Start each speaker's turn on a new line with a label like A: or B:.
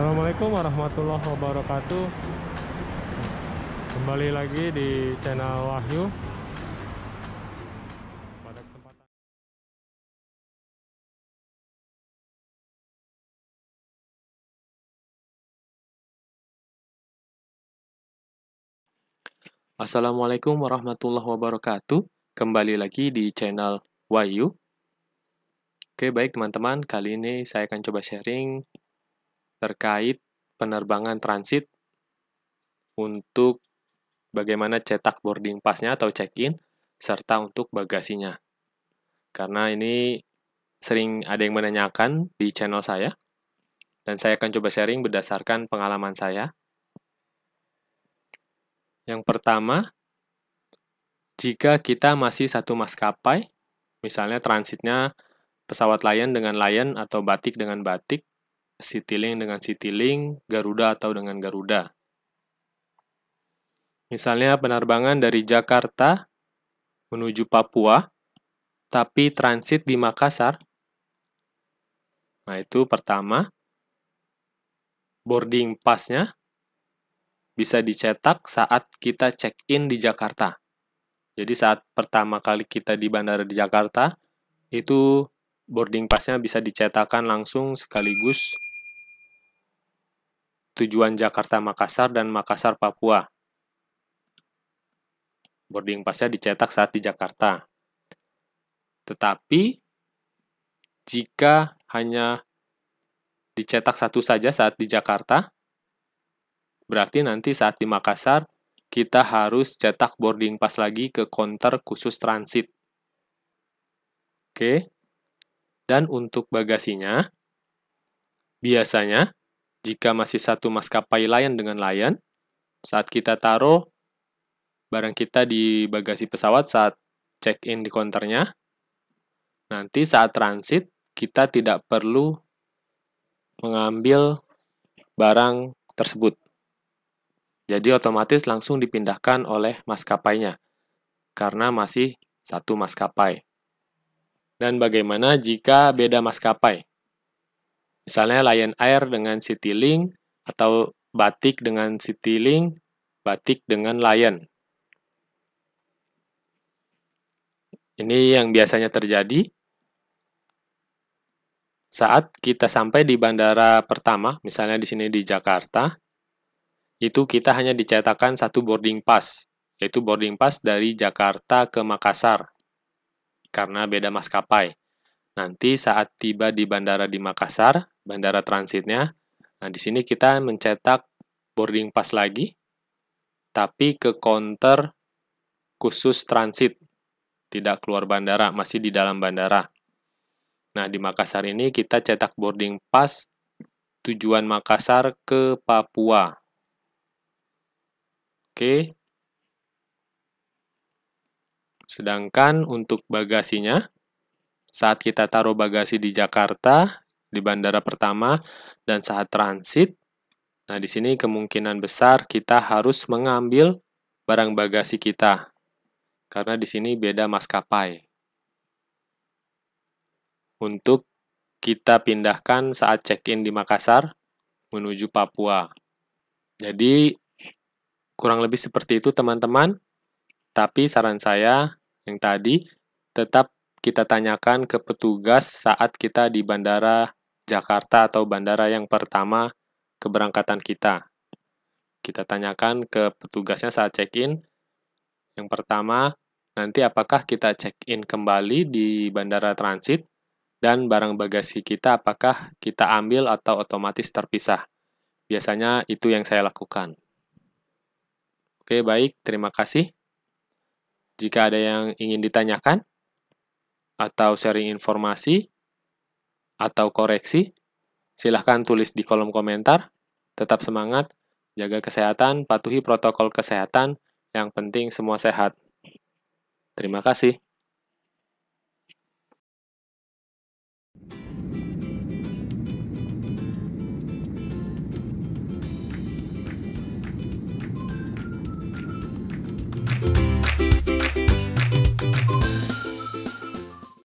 A: Assalamualaikum warahmatullahi wabarakatuh Kembali lagi di channel Wahyu Pada kesempatan Assalamualaikum warahmatullahi wabarakatuh Kembali lagi di channel Wahyu Oke baik teman-teman, kali ini saya akan coba sharing terkait penerbangan transit untuk bagaimana cetak boarding passnya atau check-in, serta untuk bagasinya. Karena ini sering ada yang menanyakan di channel saya, dan saya akan coba sharing berdasarkan pengalaman saya. Yang pertama, jika kita masih satu maskapai, misalnya transitnya pesawat Lion dengan Lion atau batik dengan batik, Citylink dengan Citylink, Garuda atau dengan Garuda. Misalnya penerbangan dari Jakarta menuju Papua, tapi transit di Makassar. Nah, itu pertama. Boarding pass-nya bisa dicetak saat kita check-in di Jakarta. Jadi saat pertama kali kita di bandara di Jakarta, itu boarding pass-nya bisa dicetakkan langsung sekaligus tujuan Jakarta-Makassar dan Makassar-Papua. Boarding pass-nya dicetak saat di Jakarta. Tetapi, jika hanya dicetak satu saja saat di Jakarta, berarti nanti saat di Makassar, kita harus cetak boarding pass lagi ke konter khusus transit. Oke. Dan untuk bagasinya, biasanya jika masih satu maskapai Lion dengan Lion, saat kita taruh barang kita di bagasi pesawat saat check-in di konternya, nanti saat transit kita tidak perlu mengambil barang tersebut. Jadi otomatis langsung dipindahkan oleh maskapainya karena masih satu maskapai. Dan bagaimana jika beda maskapai? Misalnya Lion Air dengan CityLink atau Batik dengan CityLink, Batik dengan Lion. Ini yang biasanya terjadi saat kita sampai di bandara pertama, misalnya di sini di Jakarta, itu kita hanya dicetakkan satu boarding pass, yaitu boarding pass dari Jakarta ke Makassar, karena beda maskapai. Nanti saat tiba di bandara di Makassar, bandara transitnya, nah di sini kita mencetak boarding pass lagi, tapi ke counter khusus transit, tidak keluar bandara, masih di dalam bandara. Nah, di Makassar ini kita cetak boarding pass tujuan Makassar ke Papua. Oke. Sedangkan untuk bagasinya, saat kita taruh bagasi di Jakarta, di bandara pertama, dan saat transit, nah di sini kemungkinan besar kita harus mengambil barang bagasi kita. Karena di sini beda maskapai. Untuk kita pindahkan saat check-in di Makassar menuju Papua. Jadi, kurang lebih seperti itu teman-teman. Tapi saran saya yang tadi, tetap kita tanyakan ke petugas saat kita di bandara Jakarta atau bandara yang pertama keberangkatan kita. Kita tanyakan ke petugasnya saat check-in. Yang pertama, nanti apakah kita check-in kembali di bandara transit dan barang bagasi kita apakah kita ambil atau otomatis terpisah. Biasanya itu yang saya lakukan. Oke, baik. Terima kasih. Jika ada yang ingin ditanyakan, atau sharing informasi, atau koreksi, silahkan tulis di kolom komentar. Tetap semangat, jaga kesehatan, patuhi protokol kesehatan, yang penting semua sehat. Terima kasih.